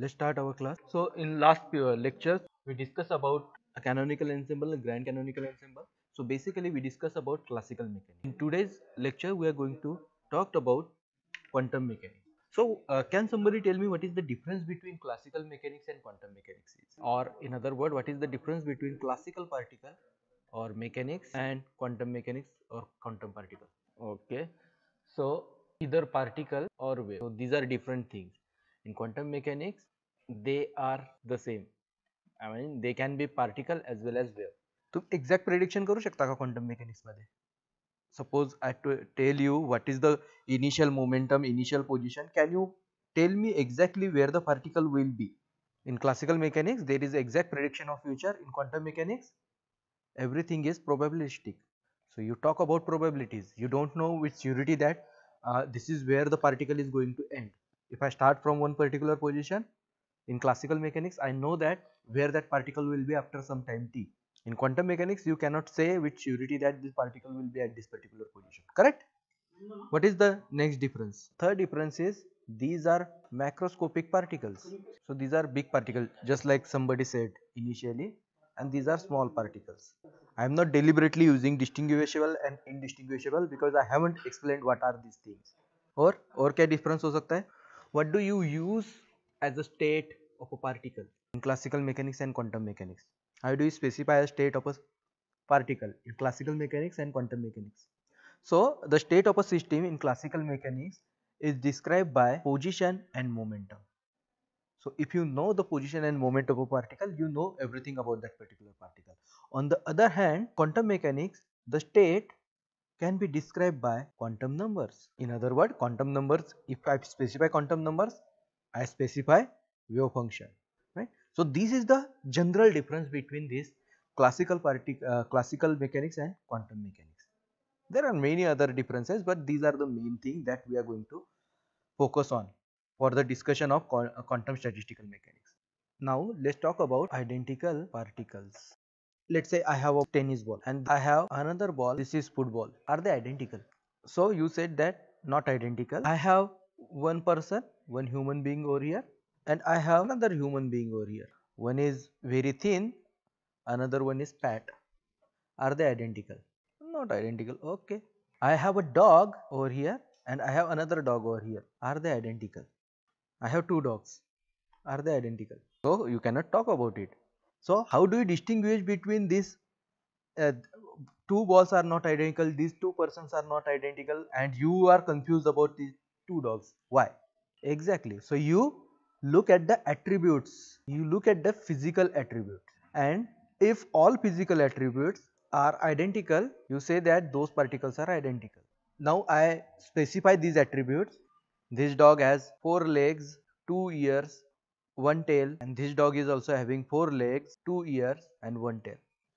let's start our class so in last few uh, lectures we discussed about a canonical ensemble grand canonical ensemble so basically we discussed about classical mechanics in today's lecture we are going to talk about quantum mechanics so uh, can somebody tell me what is the difference between classical mechanics and quantum mechanics is? or in other word what is the difference between classical particle or mechanics and quantum mechanics or quantum particle okay so either particle or wave so these are different things in quantum mechanics they are the same I mean they can be particle as well as wave So exact prediction? करू शकता का quantum मेकॅनिक्समध्ये suppose I to to tell you what is the initial momentum initial position can you tell me exactly where the particle will be in classical mechanics there is exact prediction of future in quantum mechanics everything is probabilistic so you talk about probabilities you don't know with surety that uh, this is where the particle is going to end if I start from one particular position in classical mechanics I know that where that particle will be after some time t. In quantum mechanics you cannot say with surety that this particle will be at this particular position correct? What is the next difference? Third difference is these are macroscopic particles. So these are big particles just like somebody said initially and these are small particles. I am not deliberately using distinguishable and indistinguishable because I haven't explained what are these things. Or, or क्या difference हो सकता what do you use as a state of a particle in classical mechanics and quantum mechanics how do you specify a state of a particle in classical mechanics and quantum mechanics so the state of a system in classical mechanics is described by position and momentum so if you know the position and moment of a particle, you know everything about that particular particle. On the other hand, quantum mechanics, the state can be described by quantum numbers. In other words, quantum numbers, if I specify quantum numbers, I specify wave function, right. So, this is the general difference between this classical uh, classical mechanics and quantum mechanics. There are many other differences, but these are the main thing that we are going to focus on for the discussion of uh, quantum statistical mechanics. Now, let's talk about identical particles let's say I have a tennis ball and I have another ball this is football are they identical so you said that not identical I have one person one human being over here and I have another human being over here one is very thin another one is fat are they identical not identical okay I have a dog over here and I have another dog over here are they identical I have two dogs are they identical so you cannot talk about it so, how do you distinguish between these uh, two balls are not identical, these two persons are not identical and you are confused about these two dogs. Why? Exactly. So, you look at the attributes, you look at the physical attribute and if all physical attributes are identical, you say that those particles are identical. Now, I specify these attributes. This dog has four legs, two ears, one tail and this dog is also having four legs two ears and one tail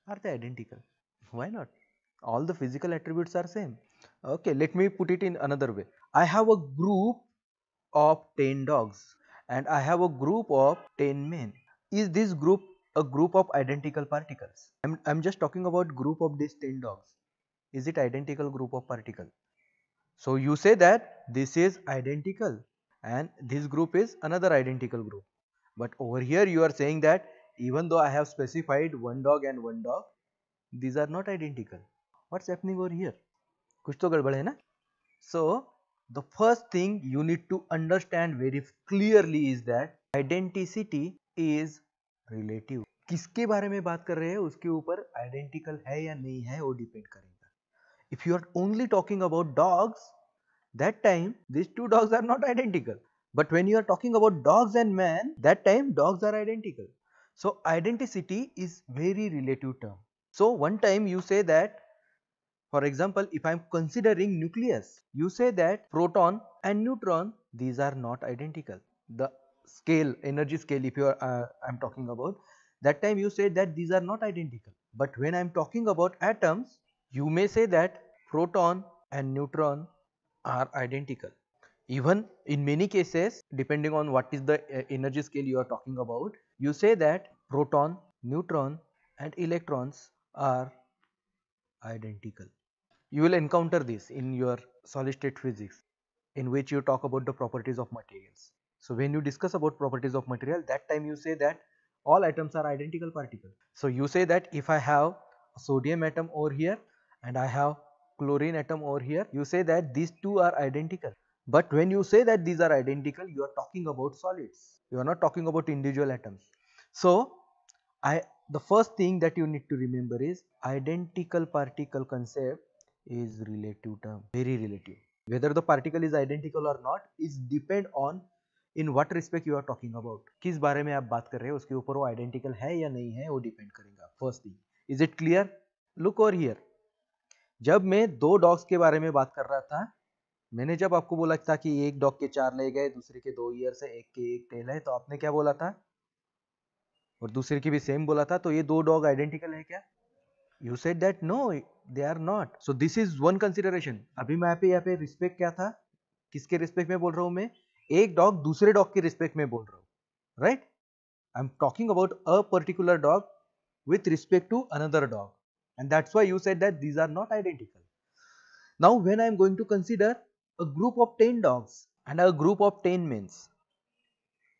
are they identical why not all the physical attributes are same okay let me put it in another way i have a group of 10 dogs and i have a group of 10 men is this group a group of identical particles i'm, I'm just talking about group of these 10 dogs is it identical group of particle so you say that this is identical and this group is another identical group but over here you are saying that even though I have specified one dog and one dog, these are not identical. What's happening over here? कुछ तो गड़बड़ है ना? So the first thing you need to understand very clearly is that identity is relative. किसके बारे में बात कर रहे हैं उसके ऊपर आइडेंटिकल है या नहीं है वो डिपेंड करेगा if you are only talking about dogs that time these two dogs are not identical but when you are talking about dogs and man, that time dogs are identical. So identity is very relative term. So one time you say that for example, if I am considering nucleus, you say that proton and neutron, these are not identical. The scale, energy scale if you are, uh, I am talking about, that time you said that these are not identical. But when I am talking about atoms, you may say that proton and neutron are identical. Even in many cases, depending on what is the uh, energy scale you are talking about, you say that proton, neutron and electrons are identical. You will encounter this in your solid state physics in which you talk about the properties of materials. So, when you discuss about properties of material that time you say that all atoms are identical particles. So, you say that if I have sodium atom over here and I have chlorine atom over here, you say that these two are identical. But when you say that these are identical, you are talking about solids. You are not talking about individual atoms. So, I, the first thing that you need to remember is identical particle concept is relative term, very relative. Whether the particle is identical or not is depend on in what respect you are talking about किस बारे में आप बात कर रहे हो उसके ऊपर वो आइडेंटिकल है या नहीं है वो डिपेंड करेगा first thing is it clear look over here जब मैं दो डॉग्स के बारे में बात कर रहा था मैंने जब आपको बोला था कि एक डॉग के चार ले गए दूसरे के दो ईयर्स है एक के एक टेल है तो आपने क्या बोला था और दूसरे की भी सेम बोला था तो ये दो डॉग आइडेंटिकल है क्या you said that no they are not so this is one consideration अभी मैं यहाँ पे रिस्पेक्ट क्या था किसके रिस्पेक्ट में बोल रहा हूँ मैं एक डॉग दूसरे डॉग के रिस्पेक्ट में बोल रहा हूँ right I am talking about a particular dog with respect to another dog and that's why you said that these are not identical now when I am going to consider a group of 10 dogs and a group of 10 males.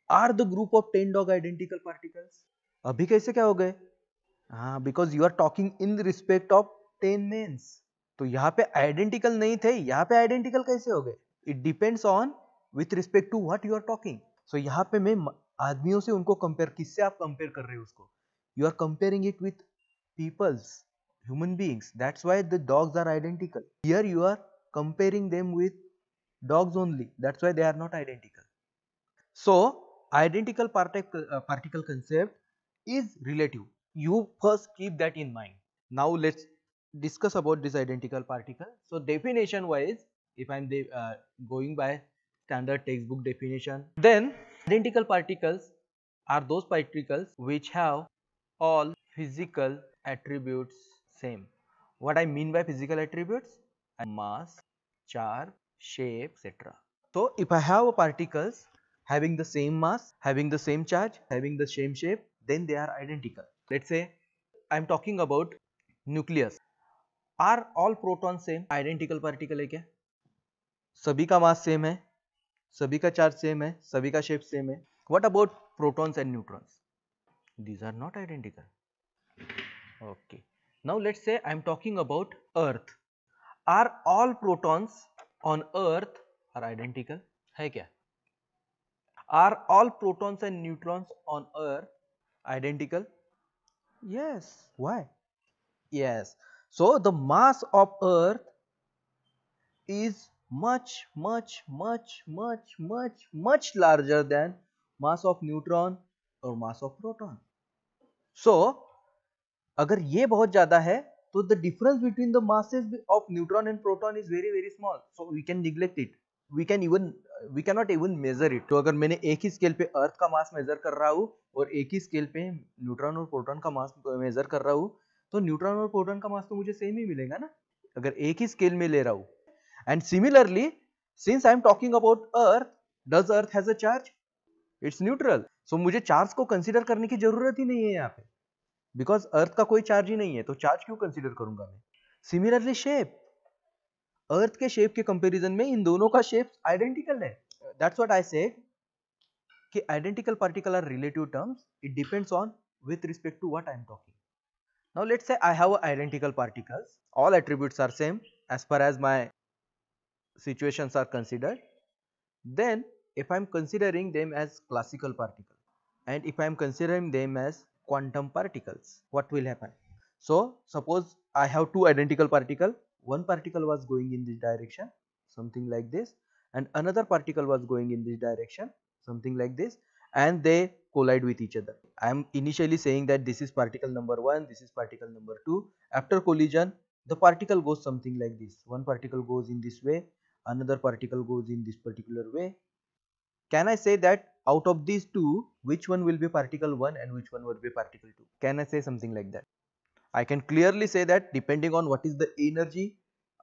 Are the group of 10 dog identical particles? अभी कैसे क्या हो गए हाँ because you are talking in respect of ten mens तो यहाँ पे identical नहीं थे यहाँ पे आइडेंटिकल कैसे हो गए it depends on with respect to what you are talking so यहाँ पे मैं आदमियों से उनको कंपेयर किससे आप कंपेयर कर रहे हो उसको you are comparing it with peoples human beings that's why the dogs are identical here you are comparing them with dogs only that's why they are not identical. So identical particle, uh, particle concept is relative you first keep that in mind. Now let's discuss about this identical particle. So definition wise if I am uh, going by standard textbook definition then identical particles are those particles which have all physical attributes same. What I mean by physical attributes mass, charge, shape, etc. So if I have a particles having the same mass, having the same charge, having the same shape, then they are identical. Let's say I am talking about nucleus. Are all protons same? Identical particle hai kya sabhi ka mass same hai sabhi ka charge same hai sabhi ka shape same hai what about protons and neutrons these are not identical okay now let's say i am talking about earth are all protons on earth are identical है क्या are all protons and neutrons on earth identical yes why yes so the mass of earth is much much much much much much larger than mass of neutron और mass of proton सो अगर ये बहुत ज्यादा है So the difference between the masses of neutron and proton is very very small. So we can neglect it. We can even we can not even measure it तो अगर मैंने एक ही स्केल पे अर्थ का मास मेजर कर रहा हूँ और एक ही स्केल पे न्यूट्रॉन और प्रोटॉन का मास मेजर कर रहा हूँ तो न्यूट्रॉन और प्रोटॉन का मास तो मुझे सेम ही मिलेगा ना अगर एक ही स्केल में ले रहा हूँ and similarly since I am talking about earth does earth has a charge it's neutral so मुझे चार्ज को कंसिडर करने की जरूरत ही नहीं है यहाँ पे बिकॉज अर्थ का कोई चार्ज ही नहीं है तो चार्ज क्यों कंसिडर करूंगा मैं सिमिलरली शेप अर्थ के शेप के कंपेरिजन में इन दोनों का शेप आइडेंटिकल है दैट्स वॉट आई से कि identical particle are relative terms it depends on with respect to what I am talking now let's say I have identical particles all attributes are same as far as my situations are considered then if I am considering them as classical particle and if I am considering them as quantum particles what will happen so suppose i have two identical particle one particle was going in this direction something like this and another particle was going in this direction something like this and they collide with each other i am initially saying that this is particle number 1 this is particle number 2 after collision the particle goes something like this one particle goes in this way another particle goes in this particular way can i say that out of these two which one will be particle 1 and which one will be particle 2 can i say something like that i can clearly say that depending on what is the energy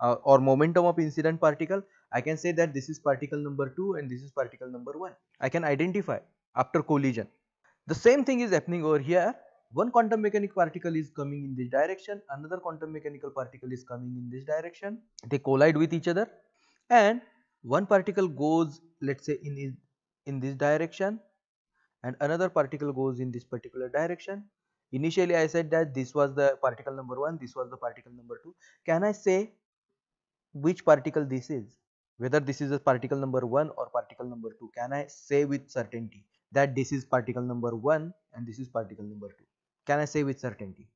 uh, or momentum of incident particle i can say that this is particle number 2 and this is particle number 1 i can identify after collision the same thing is happening over here one quantum mechanical particle is coming in this direction another quantum mechanical particle is coming in this direction they collide with each other and one particle goes let's say in in this direction and another particle goes in this particular direction initially I said that this was the particle number 1 this was the particle number 2 can I say which particle this is whether this is a particle number 1 or particle number 2 can I say with certainty that this is particle number 1 and this is particle number 2 can I say with certainty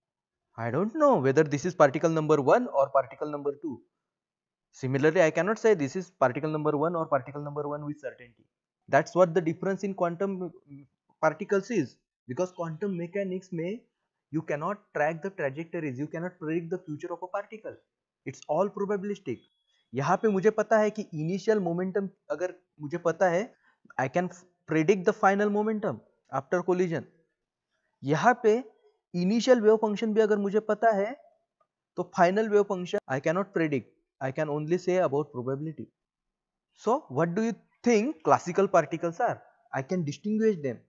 I don't know whether this is particle number 1 or particle number 2 similarly I cannot say this is particle number 1 or particle number 1 with certainty that's what the difference in quantum particles is because quantum mechanics may you cannot track the trajectories you cannot predict the future of a particle it's all probabilistic यहाँ पे मुझे पता है कि initial momentum अगर मुझे पता है I can predict the final momentum after collision यहाँ पे इनिशियल वेव फंक्शन भी अगर मुझे पता है तो final wave function I cannot predict I can only say about probability so what do you Think classical particles are. I can distinguish them.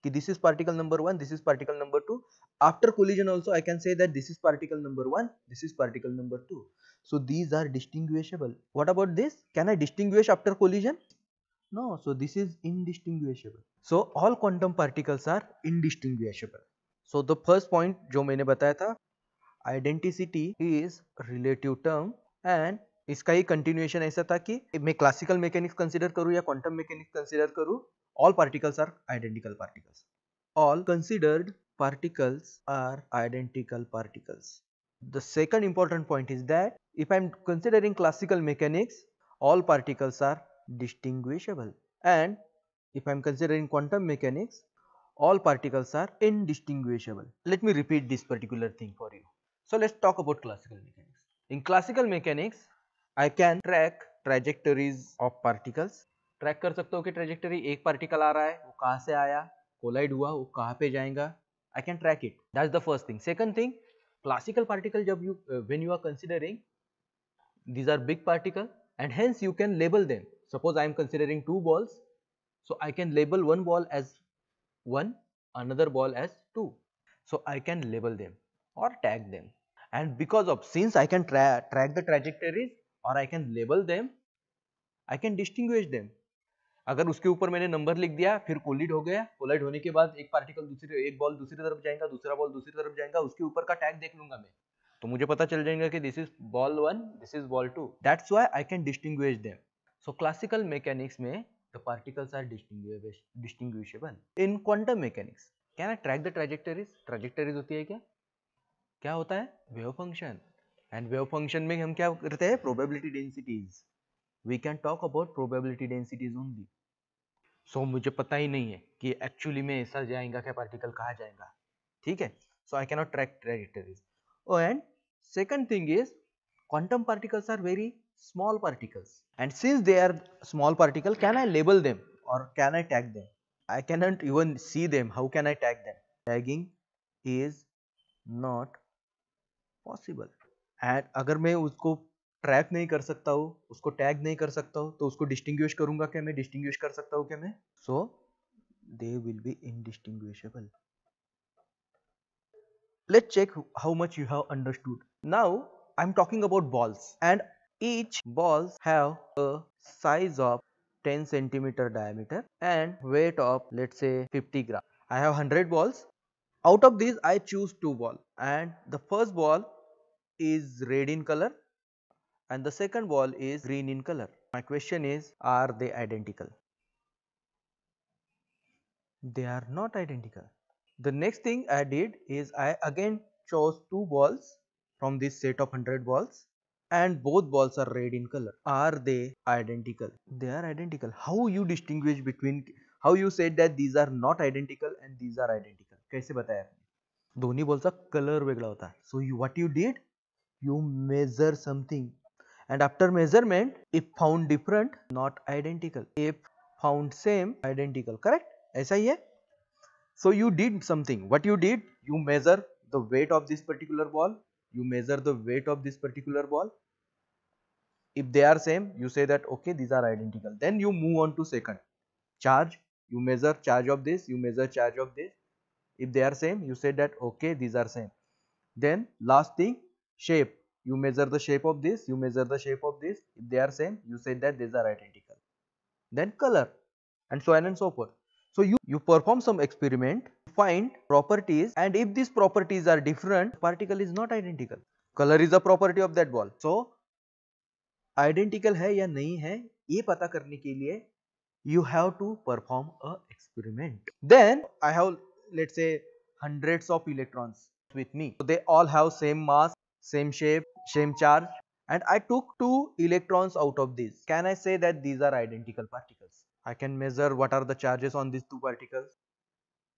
Okay, this is particle number 1, this is particle number 2. After collision also I can say that this is particle number 1, this is particle number 2. So these are distinguishable. What about this? Can I distinguish after collision? No, so this is indistinguishable. So all quantum particles are indistinguishable. So the first point which I have था, is relative term and इसका ही continuation ऐसा था कि मैं classical mechanics consider करूँ या quantum mechanics consider करूँ all particles are identical particles all considered particles are identical particles the second important point is that if I am considering classical mechanics all particles are distinguishable and if I am considering quantum mechanics all particles are indistinguishable let me repeat this particular thing for you so let's talk about classical mechanics in classical mechanics I can track trajectories of particles track कर सकता हूँ कि trajectory एक particle आ रहा है वो कहाँ से आया कोलाइड हुआ वो कहाँ पे जाएगा I can track it that's the first thing second thing classical particle जब you you are considering these are big particles, and hence you can label them suppose i am considering two balls so i can label one ball as one another ball as two so i can label them or tag them and because of since i can track the trajectories और I can label them I can distinguish them अगर उसके ऊपर मैंने number लिख दिया फिर कोलिड हो गया कोलाइड होने के बाद एक पार्टिकल दूसरे एक बॉल दूसरी तरफ जाएगा दूसरा बॉल दूसरी तरफ जाएगा उसके ऊपर का टैग देख लूंगा मैं तो मुझे पता चल जाएगा कि this is ball one this is ball two that's why I can distinguish them so classical mechanics में the particles are distinguishable in quantum mechanics can I track the trajectories trajectories होती है क्या क्या होता है wave function and wave function में हम क्या करते हैं probability densities we can talk about probability densities only so मुझे पता ही नहीं है कि एक्चुअली में ऐसा जाएगा क्या पार्टिकल कहा जाएगा ठीक है so I cannot track trajectories and second thing is quantum particles are very small particles and since they are small particle can I label them or can I tag them I can not even see them how can I tag them tagging is not possible and अगर मैं उसको track नहीं कर सकता हूँ उसको tag नहीं कर सकता हूँ तो उसको डिस्टिंग्विश करूंगा क्या मैं डिस्टिंग्विश कर सकता हूँ क्या मैं so they will be indistinguishable let check how much you have understood now I am talking about balls and each balls have size of 10 centimetre diameter and weight of let say 50 gram I have 100 balls out of this I choose two ball and the first ball is red in color and the second wall is green in color. My question is are they identical? They are not identical. The next thing I did is I again chose two balls from this set of 100 balls and both balls are red in color. Are they identical? They are identical. How you distinguish between how you said that these are not identical and these are identical? कैसे बताया balls बॉलचा color वेगळा होता so you what you did? you measure something and after measurement if found different not identical if found same identical correct SIA. so you did something what you did you measure the weight of this particular ball you measure the weight of this particular ball if they are same you say that okay these are identical then you move on to second charge you measure charge of this you measure charge of this if they are same you say that okay these are same then last thing shape you measure the shape of this you measure the shape of this if they are same you say that these are identical then color and so on and so forth so you you perform some experiment find properties and if these properties are different particle is not identical color is a property of that ball so identical hai ya nahi hai ye pata karne ke liye you have to perform a experiment then i have let's say hundreds of electrons with me so they all have same mass same shape, same charge and I took two electrons out of these. Can I say that these are identical particles? I can measure what are the charges on these two particles.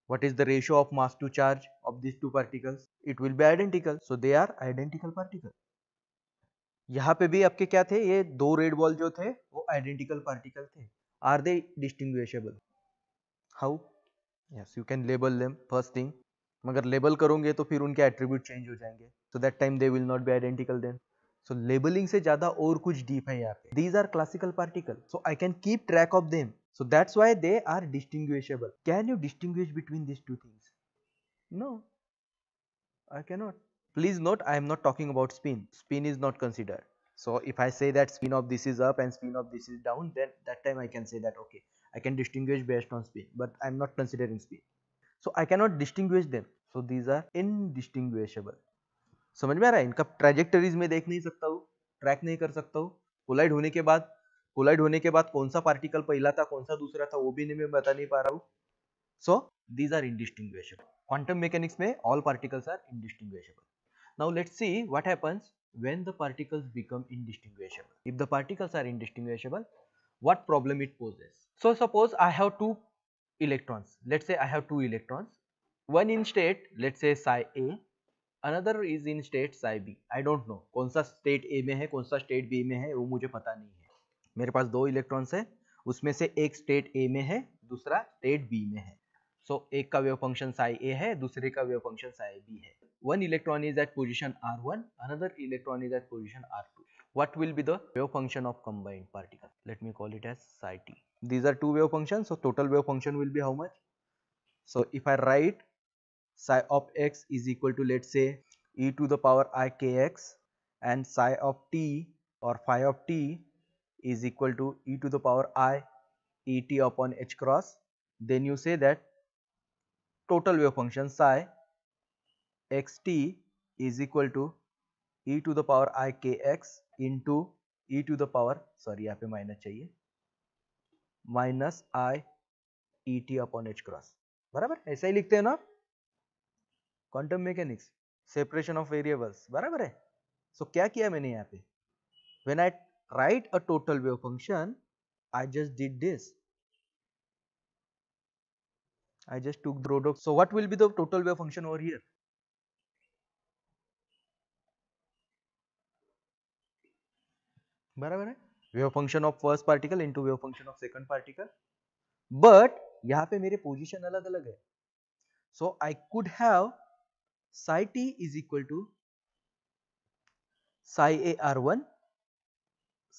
What is the ratio of mass to charge of these two particles? It will be identical. So they are identical particles. यहाँ पे भी आपके क्या थे ये दो red ball जो थे वो आइडेंटिकल पार्टिकल थे are they distinguishable how yes you can label them first thing मगर लेबल करोगे तो फिर उनके एट्रीब्यूट चेंज हो जाएंगे so that time they will not be identical then so labelling से ज्यादा और कुछ डीप है यहाँ पे these are classical particle so I can keep track of them so that's why they are distinguishable can you distinguish between this two things no I cannot please note I am not talking about spin spin is not considered so if I say that spin of this is up and spin of this is down that time I can say that okay I can distinguish based on spin but I am not considering spin so I cannot distinguish them so these are indistinguishable समझ में आ रहा है इनका trajectories में देख नहीं सकता हूँ ट्रैक नहीं कर सकता हूँ कोलाइड होने के बाद कोलाइड होने के बाद कौन सा पार्टिकल पहला था कौन सा दूसरा था वो भी नहीं मैं बता नहीं पा रहा हूँ so these are indistinguishable quantum mechanics में all particles are indistinguishable now let's see what happens when the particles become indistinguishable if the particles are indistinguishable what problem it poses so suppose I have two electrons. let's say I have two electrons, one in state let's say psi A, another is in state psi B. I don't know kaun sa state A mein hai kaun sa state B mein hai wo mujhe pata nahi hai mere paas do electrons hai usme se ek state a mein hai dusra state b mein hai so, ek ka wave function psi a hai dusre ka wave function psi b hai one electron is at position r1 another electron is at position r2 what will be the wave function of combined particle let me call it as psi t these are two wave functions so total wave function will be how much so if i write psi of x is equal to let's say e to the power i k x and psi of t or phi of t is equal to e to the power i e t upon h cross then you say that total wave function psi x t is equal to e to the power i k x into e to the power sorry यहाँ पे minus चाहिए minus I E upon H cross बराबर ऐसा ही लिखते हैं ना quantum mechanics separation of variables बराबर है सो क्या किया मैंने यहाँ पे when I write a total wave function I just did this I just took the product. So what will be the total wave function over here? बराबर है wave function of first particle into wave function of second particle but yahan pe mere position alag alag so i could have psi t is equal to psi a r1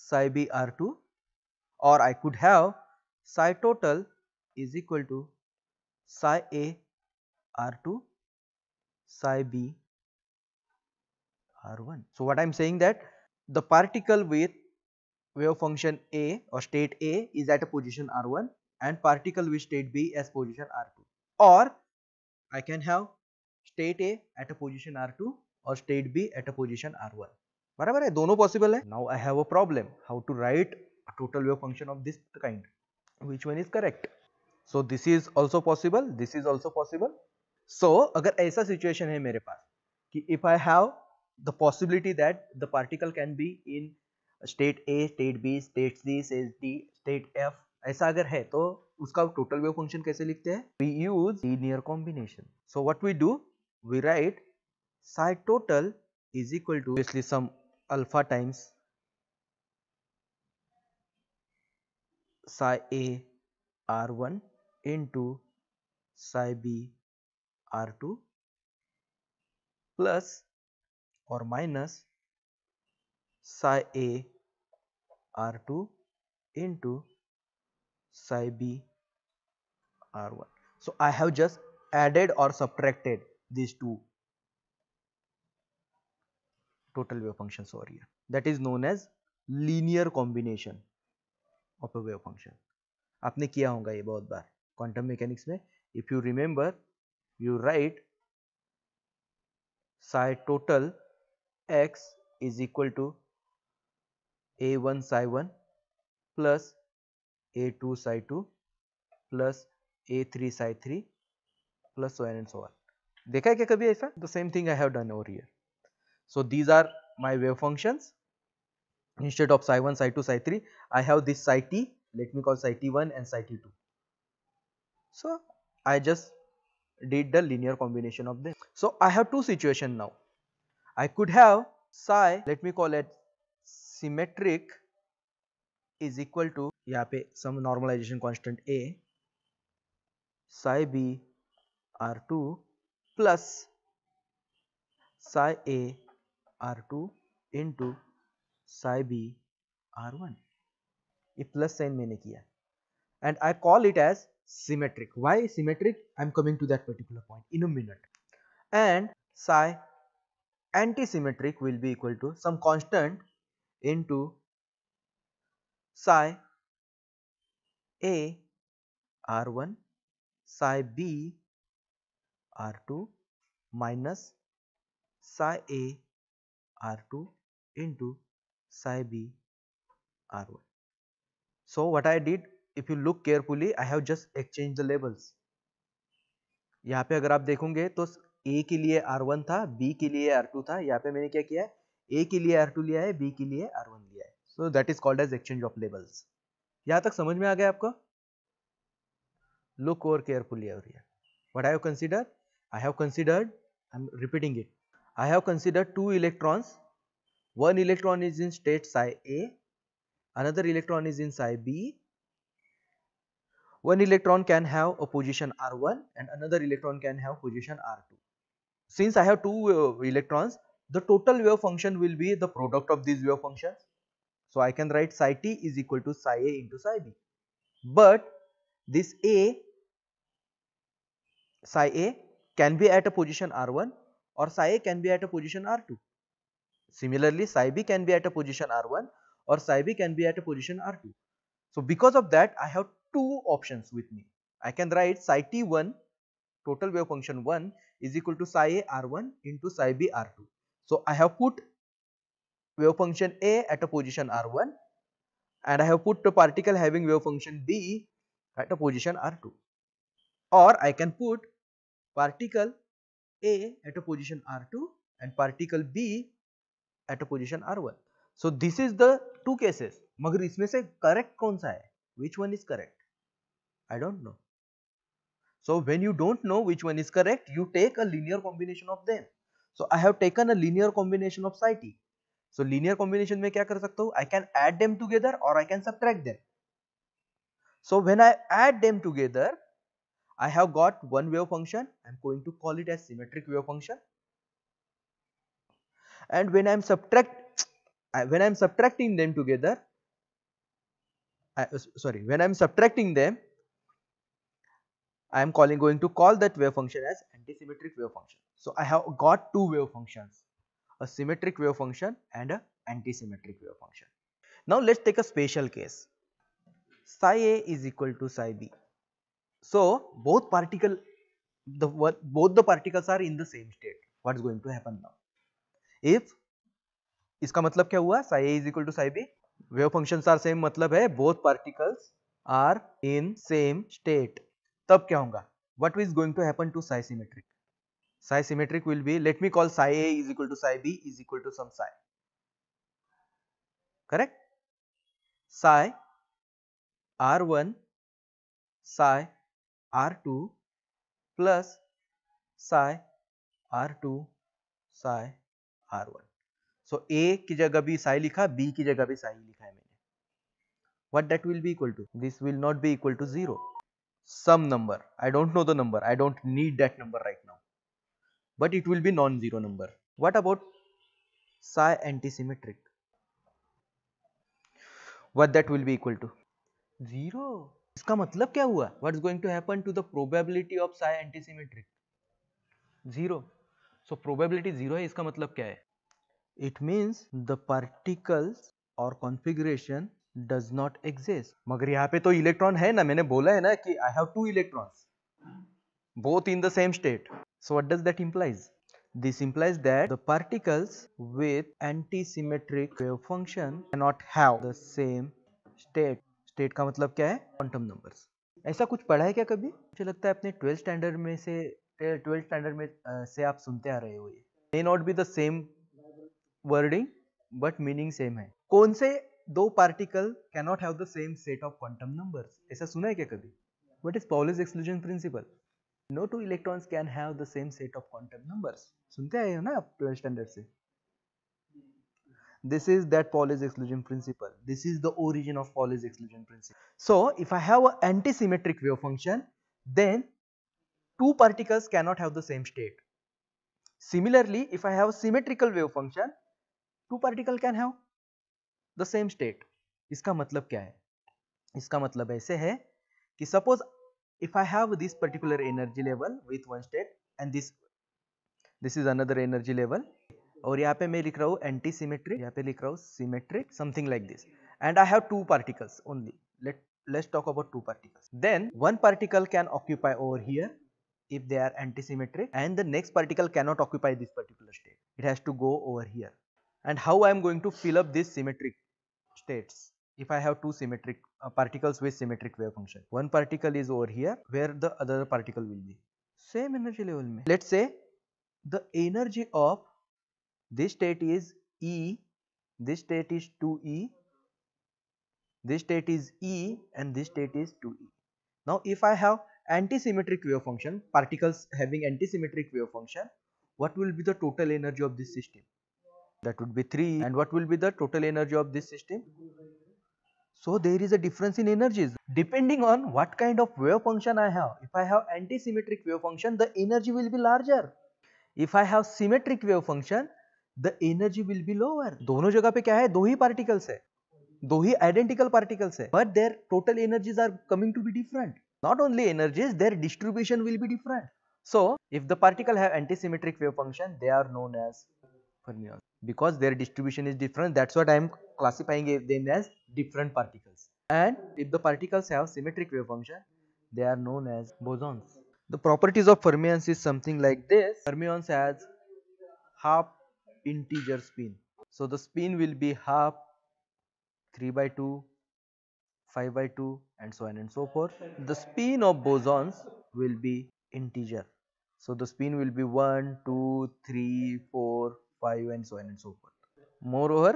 psi b r2 or i could have psi total is equal to psi a r2 psi b r1 so what i am saying that the particle with wave function A or state A is at a position R1 and particle with state B as position R2 or I can have state A at a position R2 or state B at a position R1. Whatever I don't possible. Now I have a problem how to write a total wave function of this kind which one is correct. So this is also possible this is also possible. So agar aisa situation hai mere paas, ki if I have the possibility that the particle can be in state A state B state C state D state F ऐसा अगर है तो उसका total wave function कैसे लिखते हैं we use linear combination so what we do we write total psi total is equal to obviously some alpha times psi a r1 psi B R two plus और minus psi A r2 into psi b r1. So, I have just added or subtracted these two total wave functions over here that is known as linear combination of a wave function. आपने किया होगा ये बहुत बार quantum mechanics में if you remember you write psi total x is equal to a1 psi 1 plus a2 psi 2 plus a3 psi 3 plus so on and so on. देखा है क्या कभी ऐसा the same thing I have done over here so these are my wave instead of psi 1 psi 2 psi 3 i have this psi t let me call psi t1 and psi t2 so i just did the linear combination of them so i have two situation now i could have psi let me call it symmetric is equal to यहाँ पे some normalization constant a psi b r2 plus psi a r2 into psi b r1 ये plus sign मैंने किया and I call it as symmetric. Why symmetric? I'm coming to that particular point in a minute. And psi antisymmetric will be equal to some constant into psi a r1 psi b r2 minus psi a r2 into psi b r1 so what i did if you look carefully i have just exchanged the labels यहाँ पे अगर आप देखोगे तो a के लिए r1 था b के लिए r2 था यहाँ पे मैंने क्या किया है ए के लिए आर टू लिया है बी के लिए आर वन लिया है so that is called as exchange of labels यहाँ तक समझ में आ गया आपको look over carefully over here what i have considered i have considered i'm repeating it i have considered two electrons one electron is in state psi a another electron is in psi b one electron can have a position r1 and another electron can have position r2 since i have two uh, electrons the total wave function will be the product of these wave functions. So I can write psi t is equal to psi a into psi b. But this a psi a can be at a position r1 or psi a can be at a position r2. Similarly, psi b can be at a position r1 or psi b can be at a position r2. So because of that, I have two options with me. I can write psi t1 total wave function 1 is equal to psi a r1 into psi b r2. So I have put wave function A at a position R1 and I have put a particle having wave function B at a position R2 or I can put particle A at a position R2 and particle B at a position R1. So this is the two cases मगर इसमें से correct कौन which one is correct I don't know. So when you don't know which one is correct you take a linear combination of them so i have taken a linear combination of psi t so linear combination में क्या कर सकता can add them together or I can subtract them. So when I add them together, I have got one wave function. I'm going to call it as symmetric wave function. And when I'm subtract, when I'm subtracting them together, I, sorry, when I'm subtracting them, I am calling going to call that wave function as antisymmetric wave function. So I have got two wave functions, a symmetric wave function and an antisymmetric wave function. Now let's take a special case. Psi A is equal to psi B. So both particle, the both the particles are in the same state. What is going to happen now? If इसका मतलब क्या हुआ psi A is equal to psi B wave function are same मतलब है both particles are in same state तब क्या होगा what is going to happen to psi symmetric psi symmetric will be let me call psi A is equal to psi B is equal to some psi correct psi R one psi R two plus psi R two psi R one so A की जगह भी साई लिखा B की जगह भी साई लिखा है मैंने what that will be equal to this will not be equal to zero some number i don't know the number i don't need that number right now but it will be non-zero number what about psi antisymmetric what that will be equal to zero इसका matlab kya hua? what is going to happen to the probability of psi antisymmetric zero so probability zero is इसका matlab kya hai? it means the particles or configuration does not exist मगर यहाँ पे तो electron है ना मैंने बोला है ना कि I have two electrons both in the same state so what does that implies This implies that the particles with antisymmetric wave function cannot have the same state state का मतलब क्या है क्वांटम नंबर्स ऐसा कुछ पढ़ा है क्या कभी मुझे लगता है अपने ट्वेल्थ स्टैंडर्ड में से ट्वेल्थ स्टैंडर्ड में से आप सुनते आ रहे हो ये may not be the same wording but meaning same है कौन से दो particle cannot have the same set of quantum numbers. ऐसा सुना है क्या कभी What is Pauli's exclusion principle? No two electrons can have the same set of quantum numbers. सुनते आए हो ना आप ट्वेल्थ स्टैंडर्ड से This is that Pauli's exclusion principle. This is the origin of Pauli's exclusion principle. So if I have an antisymmetric wave function, then two particles cannot have the same state. Similarly, if I have a symmetrical wave function, two particles can have the same state इसका मतलब क्या है इसका मतलब ऐसे है कि suppose if I have this particular energy level with one state and this this is another energy level और यहाँ पे मैं लिख रहा हूँ एंटी सीमेट्रिक यहाँ पे लिख रहा हूँ symmetric something like this and I have two particles only let let's talk about two particles then one particle can occupy over here if they are anti symmetric and the next particle cannot occupy this particular state it has to go over here and how I am going to fill up this symmetric states if I have two symmetric uh, particles with symmetric wave function. One particle is over here where the other particle will be. Same energy level. Let's say the energy of this state is E, this state is 2E, this state is E and this state is 2E. Now if I have antisymmetric wave function, particles having antisymmetric wave function, what will be the total energy of this system? that would be 3 and what will be the total energy of this system? So there is a difference in energies depending on what kind of wave function I have. If I have antisymmetric wave function the energy will be larger. If I have symmetric wave function the energy will be lower. दोनों जगह पे क्या है particles है दो identical particles है but their total energies are coming to be different. Not only energies their distribution will be different. So if the particle have antisymmetric wave function they are known as fermions because their distribution is different that's what I am classifying them as different particles and if the particles have symmetric wave function they are known as bosons. The properties of fermions is something like this fermions has half integer spin so the spin will be half 3 by 2 5 by 2 and so on and so forth. The spin of bosons will be integer. So the spin will be 1, 2, 3, 4, 5 and so on and so forth. Moreover,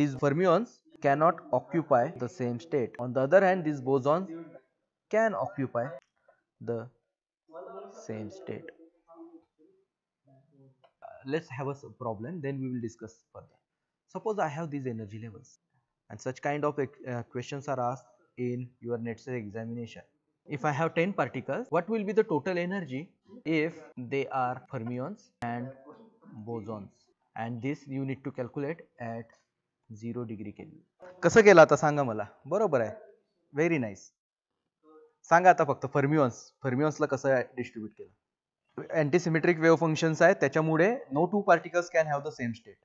these fermions cannot occupy the same state. On the other hand, these bosons can occupy the same state. Uh, let's have a problem, then we will discuss further. Suppose I have these energy levels and such kind of uh, questions are asked in your NETSET examination. If I have 10 particles, what will be the total energy if they are fermions and bosons? And this you need to calculate at zero degree केली कसं केलं आता सांगा मला बरोबर आहे very nice सांगा आता फक्त फर्मिओन्स फर्मिओन्सला कसं डिस्ट्रीब्यूट केलं अँटीसिमेट्रिक वेव्ह फंक्शन्स आहे त्याच्यामुळे no two particles can have the same state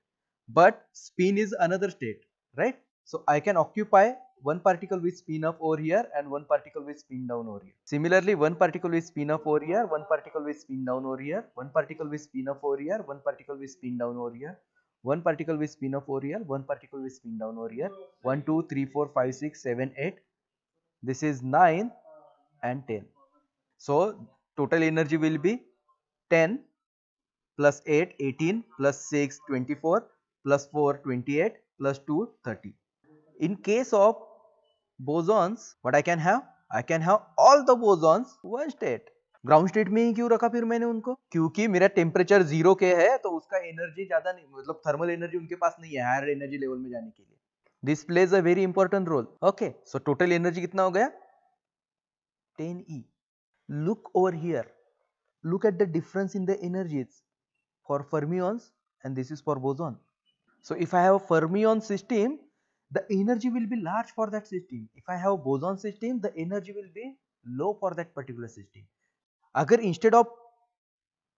but spin is another state right so I can occupy one particle will spin up over here and one particle will spin down over here. Similarly, one particle will spin up over here, one particle will spin down over here, one particle will spin up over here, one particle will spin down over here, one particle will spin up over here, one particle will spin down over here, 1, 2, 3, 4, 5, 6, 7, 8. This is 9 and 10. So, total energy will be 10 plus 8, 18 plus 6, 24 plus 4, 28 plus 2, 30. in case of bosons what I can have? I can have all the bosons one state. Ground state में ही क्यों रखा फिर मैंने उनको क्योंकि मेरा temperature zero के है तो उसका एनर्जी ज्यादा नहीं मतलब थर्मल एनर्जी उनके पास नहीं है हायर एनर्जी लेवल में जाने के लिए this plays a very important role okay so total energy कितना हो गया ten E look over here look at the difference in the energy for fermions and this is for boson so if I have a system the energy will be large for that system if i have boson system the energy will be low for that particular system agar instead of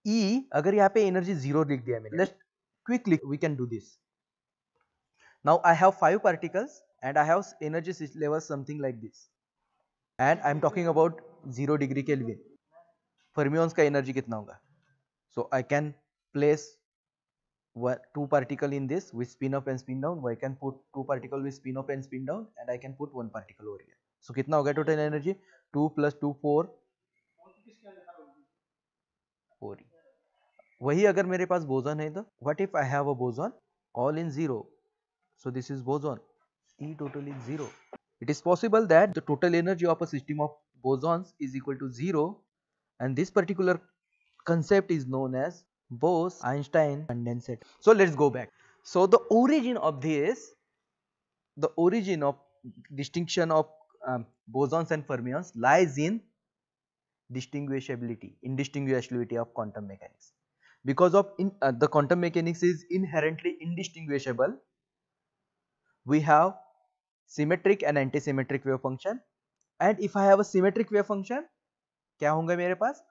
E agar यहाँ पे energy zero लिख दिया मैंने let's quickly we can do this now I have five particles and I have energy level something like this and I'm talking about zero degree Kelvin fermions का energy कितना होगा so I can place two particle in this with spin up and spin down. I can put two particle with spin up and spin down and I can put one particle over here. So कितना हो गया total energy? 2 plus 2 4 4 वही अगर मेरे पास बोजन है तो what if I have a boson all in zero? So this is boson. E total is zero. It is possible that the total energy of a system of bosons is equal to zero and this particular concept is known as Bose Einstein condensate. So let's go back. So the origin of this, the origin of distinction of um, bosons and fermions lies in distinguishability, indistinguishability of quantum mechanics. Because of in, uh, the quantum mechanics is inherently indistinguishable, we have symmetric and antisymmetric wave function. And if I have a symmetric wave function, क्या होंगे मेरे पास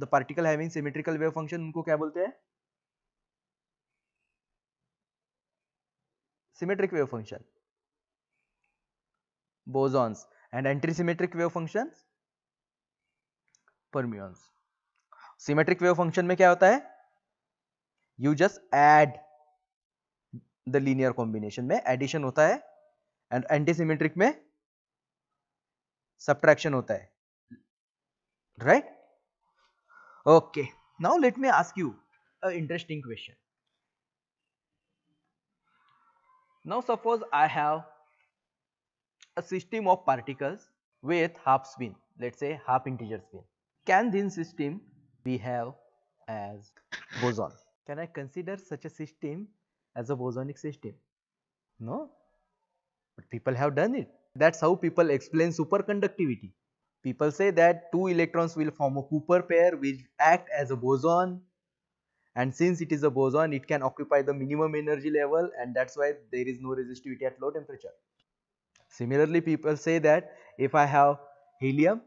the particle having symmetrical wave function उनको क्या बोलते हैं symmetric wave function bosons and anti symmetric wave function fermions symmetric wave function में क्या होता है you just add the linear combination में एडिशन होता है एंड एंटीसीमेट्रिक में सब्ट्रैक्शन होता है right right? Okay, now let me ask you an interesting question. Now suppose I have a system of particles with half spin, let us say half integer spin. Can this system be have as boson? Can I consider such a system as a bosonic system? No, but people have done it. That is how people explain superconductivity. People say that two electrons will form a Cooper pair which act as a boson and since it is a boson it can occupy the minimum energy level and that's why there is no resistivity at low temperature. Similarly people say that if I have helium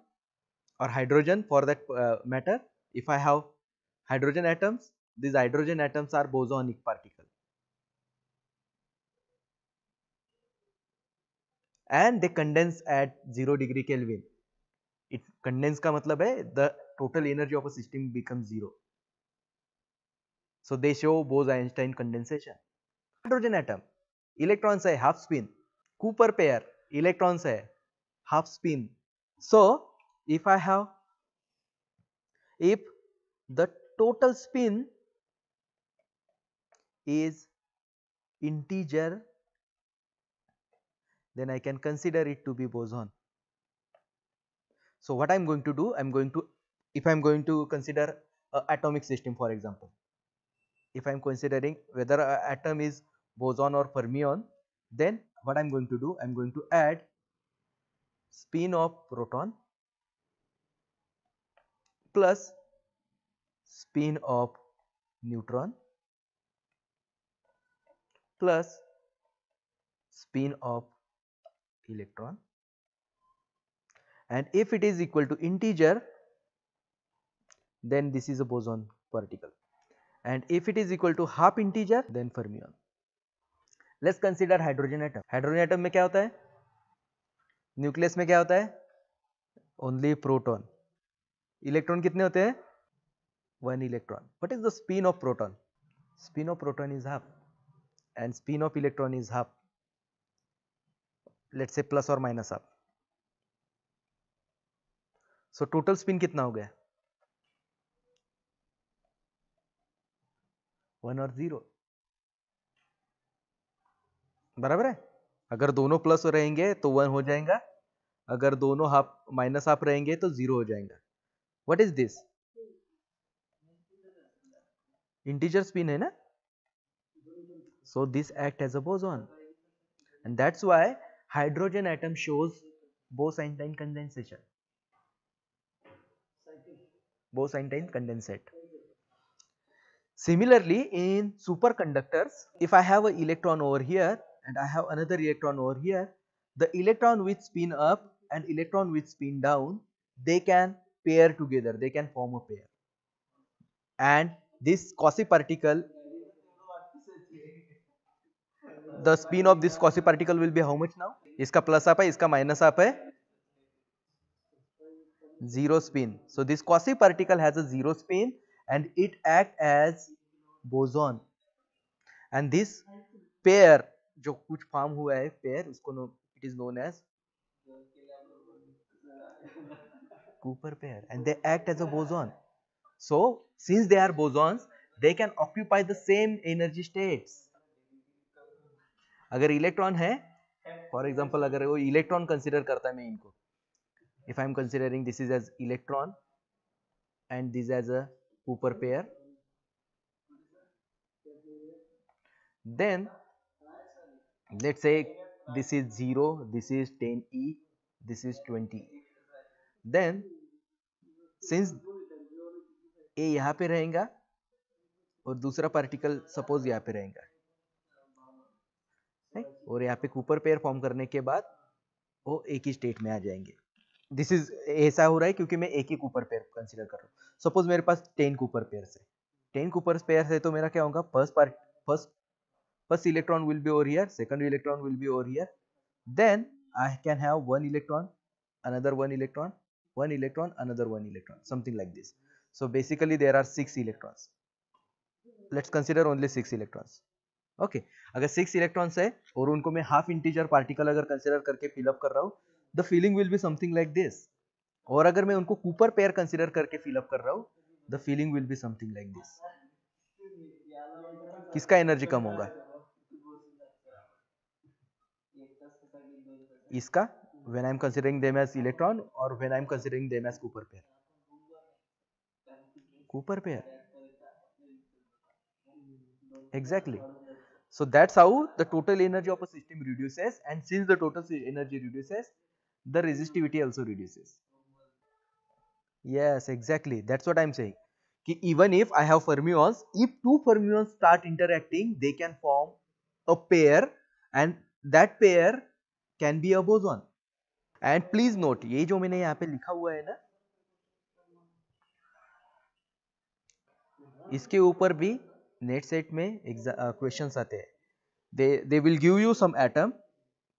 or hydrogen for that uh, matter if I have hydrogen atoms these hydrogen atoms are bosonic particles. and they condense at 0 degree Kelvin it condense ka matlab hai the total energy of a system becomes zero so they show bose einstein condensation hydrogen atom electrons hai half spin cooper pair electrons hai half spin so if i have if the total spin is integer then i can consider it to be boson So what I'm going to do, I'm going to, if I'm going to consider atomic system for example, if I'm considering whether atom is boson or fermion, then what I'm going to do, I'm going to add spin of proton plus spin of neutron plus spin of electron and if it is equal to integer then this is a boson particle and if it is equal to half integer then fermion let's consider hydrogen atom hydrogen atom mein kya nucleus mein kya hota only proton electron kitne hote hai one electron what is the spin of proton spin of proton is half and spin of electron is half let's say plus or minus half so total spin कितना हो गया one और zero बराबर है अगर दोनों plus रहेंगे तो वन हो जाएगा अगर दोनों हाफ माइनस हाफ रहेंगे तो जीरो हो जाएगा what is this integer spin है ना so this act as a boson and why hydrogen hydrogen shows Bose bose einstein Bose-Einstein condensate. Similarly, in superconductors, if I have an electron over here and I have another electron over here, the electron which spin up and electron which spin down, they can pair together, they can form a pair. And this quasi particle, the spin of this quasi particle will be how much now? Iska plus up है इसका minus आप है zero spin. So this quasi particle has a zero spin and it act as boson. And this pair जो कुछ form हुआ है pair उसको it is known as Cooper pair and they act as a boson. So since they are bosons, they can occupy the same energy states. अगर electron है for example अगर वो electron consider करता है मैं इनको if I am considering this is as electron and this as a Cooper pair then let's say this is 0 this is 10e this is 20 then since a यहाँ पे रहेगा और दूसरा पार्टिकल सपोज यहाँ पे रहेगा और यहाँ पे कूपर पेयर फॉर्म करने के बाद वो एक ही स्टेट में आ जाएंगे दिस इज ऐसा हो रहा है क्योंकि मैं एक ही कूपर पेयर कंसिडर कर रहा हूँ सपोज मेरे पास टेन कूपर पेयर है टेन कूपर पेयर है तो मेरा क्या होगा first part first first electron will be over here second electron will be over here then I can have one electron another one electron one electron another one electron something like this so basically there are six electrons let's consider only six electrons okay अगर six electrons है और उनको मैं half integer particle अगर consider करके fill up कर रहा हूँ the filling will be something like this और अगर मैं उनको कूपर पेयर कंसिडर करके फिलअप कर रहा हूँ the filling will be something like this किसका एनर्जी कम होगा इसका when I am considering them as electron और when I am considering them as Cooper pair Cooper pair exactly so that's how the total energy of a system reduces and since the total energy reduces the resistivity also reduces yes exactly that's what i'm saying ki even if i have fermions if two fermions start interacting they can form a pair and that pair can be a boson and please note ye jo maine yahan pe likha hua hai na इसके ऊपर भी net set में question आते हैं they they will give you some atom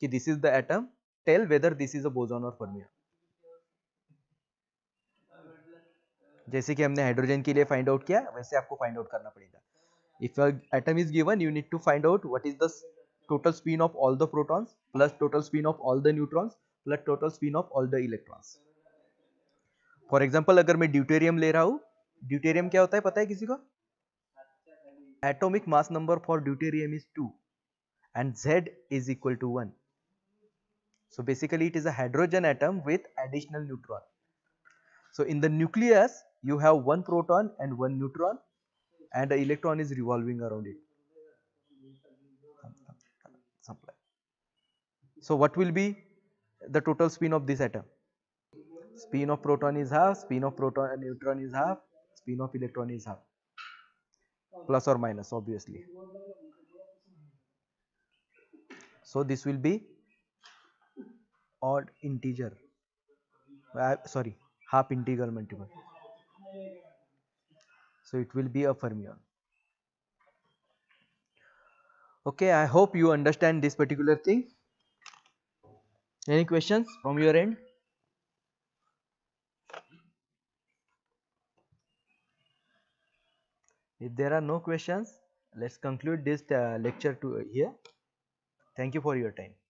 कि this is the atom tell whether this is a boson or fermion. जैसे कि हमने हाइड्रोजन के लिए फाइंड आउट किया वैसे आपको फाइंड आउट करना पड़ेगा if atom is given you need to find out what is the total spin of all the protons plus total spin of all the neutrons plus total spin of all the electrons for example अगर मैं deuterium ले रहा हूँ deuterium क्या होता है पता है किसी को atomic mass number for deuterium is two and Z is equal to one So basically it is a hydrogen atom with additional neutron. So in the nucleus you have one proton and one neutron and the electron is revolving around it. So what will be the total spin of this atom? Spin of proton is half, spin of proton and neutron is half, spin of electron is half plus or minus obviously. So this will be odd integer uh, sorry half integral multiple so it will be a fermion okay i hope you understand this particular thing any questions from your end if there are no questions let's conclude this uh, lecture to uh, here thank you for your time